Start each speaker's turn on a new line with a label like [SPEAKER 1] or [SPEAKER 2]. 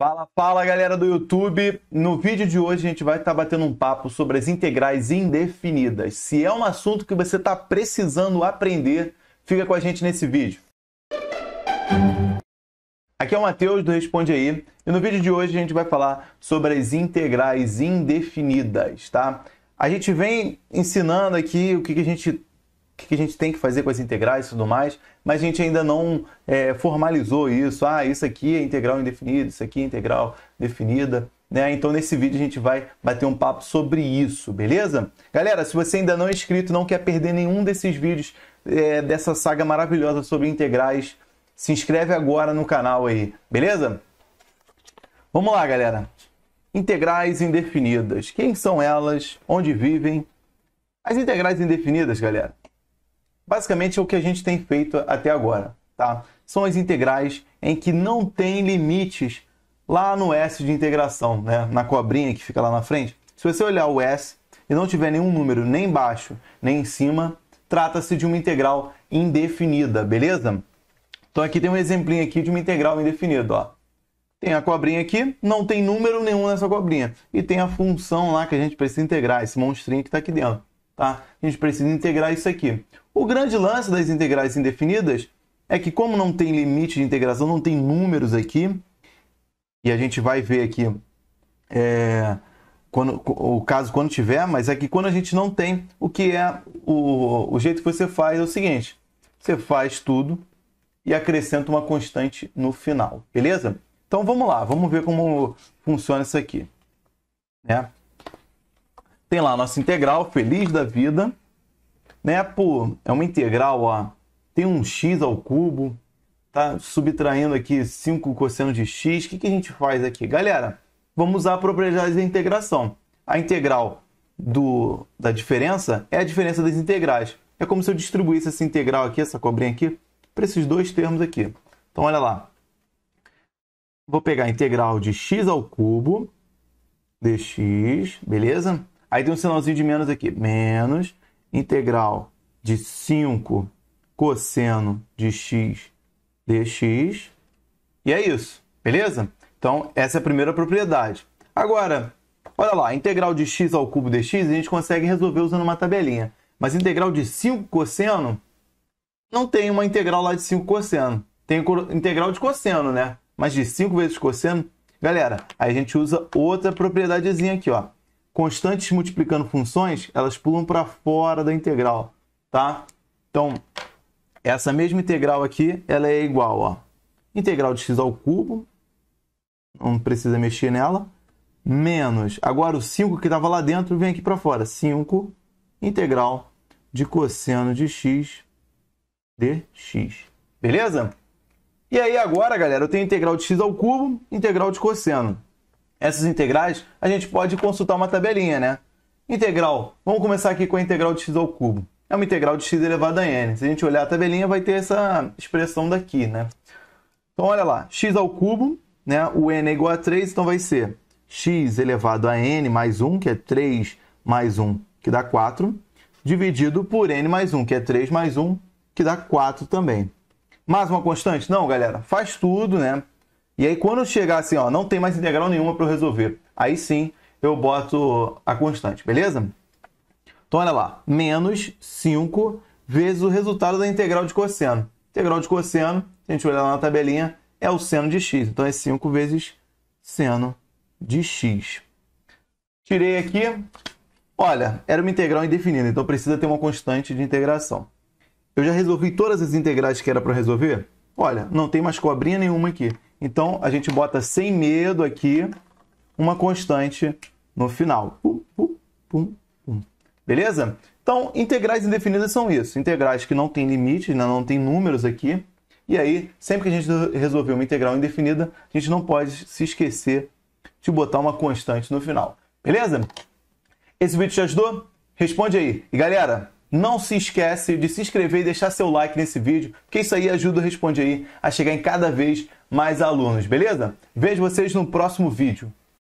[SPEAKER 1] Fala, fala galera do YouTube! No vídeo de hoje a gente vai estar tá batendo um papo sobre as integrais indefinidas. Se é um assunto que você está precisando aprender, fica com a gente nesse vídeo. Aqui é o Matheus do Responde Aí e no vídeo de hoje a gente vai falar sobre as integrais indefinidas, tá? A gente vem ensinando aqui o que, que a gente o que a gente tem que fazer com as integrais e tudo mais, mas a gente ainda não é, formalizou isso. Ah, isso aqui é integral indefinida, isso aqui é integral definida. Né? Então, nesse vídeo, a gente vai bater um papo sobre isso, beleza? Galera, se você ainda não é inscrito, não quer perder nenhum desses vídeos é, dessa saga maravilhosa sobre integrais, se inscreve agora no canal aí, beleza? Vamos lá, galera. Integrais indefinidas. Quem são elas? Onde vivem? As integrais indefinidas, galera, Basicamente é o que a gente tem feito até agora, tá? São as integrais em que não tem limites lá no S de integração, né? Na cobrinha que fica lá na frente. Se você olhar o S e não tiver nenhum número nem embaixo nem em cima, trata-se de uma integral indefinida, beleza? Então aqui tem um exemplinho aqui de uma integral indefinida, ó. Tem a cobrinha aqui, não tem número nenhum nessa cobrinha. E tem a função lá que a gente precisa integrar, esse monstrinho que está aqui dentro, tá? A gente precisa integrar isso aqui. O grande lance das integrais indefinidas é que, como não tem limite de integração, não tem números aqui, e a gente vai ver aqui é, quando, o caso quando tiver, mas é que quando a gente não tem, o que é o, o jeito que você faz é o seguinte: você faz tudo e acrescenta uma constante no final, beleza? Então vamos lá, vamos ver como funciona isso aqui. Né? Tem lá a nossa integral, feliz da vida, né, pô, é uma integral, ó, tem um x ao cubo, tá subtraindo aqui 5 cosseno de x, o que, que a gente faz aqui? Galera, vamos usar a propriedade da integração. A integral do, da diferença é a diferença das integrais. É como se eu distribuísse essa integral aqui, essa cobrinha aqui, para esses dois termos aqui. Então, olha lá. Vou pegar a integral de x ao cubo dx, beleza? Aí tem um sinalzinho de menos aqui, menos integral de 5 cosseno de x dx. E é isso, beleza? Então, essa é a primeira propriedade. Agora, olha lá, integral de x ao cubo dx a gente consegue resolver usando uma tabelinha. Mas integral de 5 cosseno não tem uma integral lá de 5 cosseno. Tem integral de cosseno, né? Mas de 5 vezes cosseno, galera, aí a gente usa outra propriedadezinha aqui, ó constantes multiplicando funções, elas pulam para fora da integral, tá? Então, essa mesma integral aqui, ela é igual a integral de x ao cubo, não precisa mexer nela, menos, agora o 5 que estava lá dentro vem aqui para fora, 5 integral de cosseno de x dx, beleza? E aí agora, galera, eu tenho integral de x ao cubo, integral de cosseno essas integrais, a gente pode consultar uma tabelinha, né? Integral, vamos começar aqui com a integral de x ao cubo. É uma integral de x elevado a n. Se a gente olhar a tabelinha, vai ter essa expressão daqui, né? Então, olha lá, x ao cubo, né? o n é igual a 3, então vai ser x elevado a n mais 1, que é 3 mais 1, que dá 4, dividido por n mais 1, que é 3 mais 1, que dá 4 também. Mais uma constante? Não, galera, faz tudo, né? E aí quando chegar assim, ó, não tem mais integral nenhuma para eu resolver, aí sim eu boto a constante, beleza? Então olha lá, menos 5 vezes o resultado da integral de cosseno. Integral de cosseno, se a gente olhar lá na tabelinha, é o seno de x. Então é 5 vezes seno de x. Tirei aqui. Olha, era uma integral indefinida, então precisa ter uma constante de integração. Eu já resolvi todas as integrais que era para resolver? Olha, não tem mais cobrinha nenhuma aqui. Então a gente bota sem medo aqui uma constante no final. Pum, pum, pum, pum. Beleza? Então, integrais indefinidas são isso. Integrais que não tem limite, né, não tem números aqui. E aí, sempre que a gente resolver uma integral indefinida, a gente não pode se esquecer de botar uma constante no final. Beleza? Esse vídeo te ajudou? Responde aí. E galera, não se esquece de se inscrever e deixar seu like nesse vídeo, porque isso aí ajuda o Responde aí a chegar em cada vez mais alunos, beleza? Vejo vocês no próximo vídeo.